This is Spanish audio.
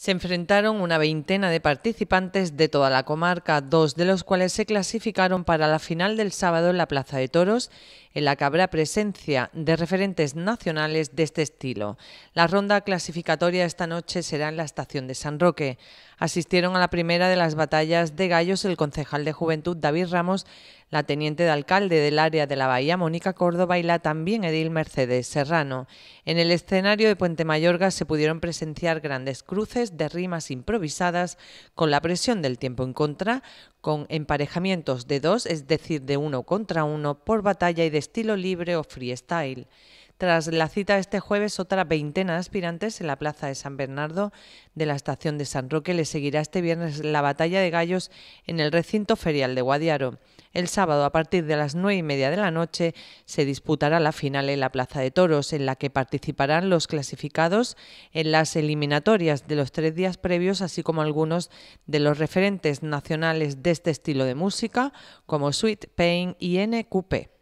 Se enfrentaron una veintena de participantes de toda la comarca, dos de los cuales se clasificaron para la final del sábado en la Plaza de Toros, en la que habrá presencia de referentes nacionales de este estilo. La ronda clasificatoria esta noche será en la estación de San Roque. Asistieron a la primera de las batallas de gallos el concejal de Juventud David Ramos, la teniente de alcalde del área de la Bahía, Mónica Córdoba, y la también edil Mercedes Serrano. En el escenario de Puente Mayorga se pudieron presenciar grandes cruces de rimas improvisadas con la presión del tiempo en contra, con emparejamientos de dos, es decir, de uno contra uno, por batalla y de estilo libre o freestyle. Tras la cita este jueves, otra veintena de aspirantes en la plaza de San Bernardo de la estación de San Roque le seguirá este viernes la batalla de gallos en el recinto ferial de Guadiaro. El sábado, a partir de las nueve y media de la noche, se disputará la final en la Plaza de Toros, en la que participarán los clasificados en las eliminatorias de los tres días previos, así como algunos de los referentes nacionales de este estilo de música, como Sweet Pain y NQP.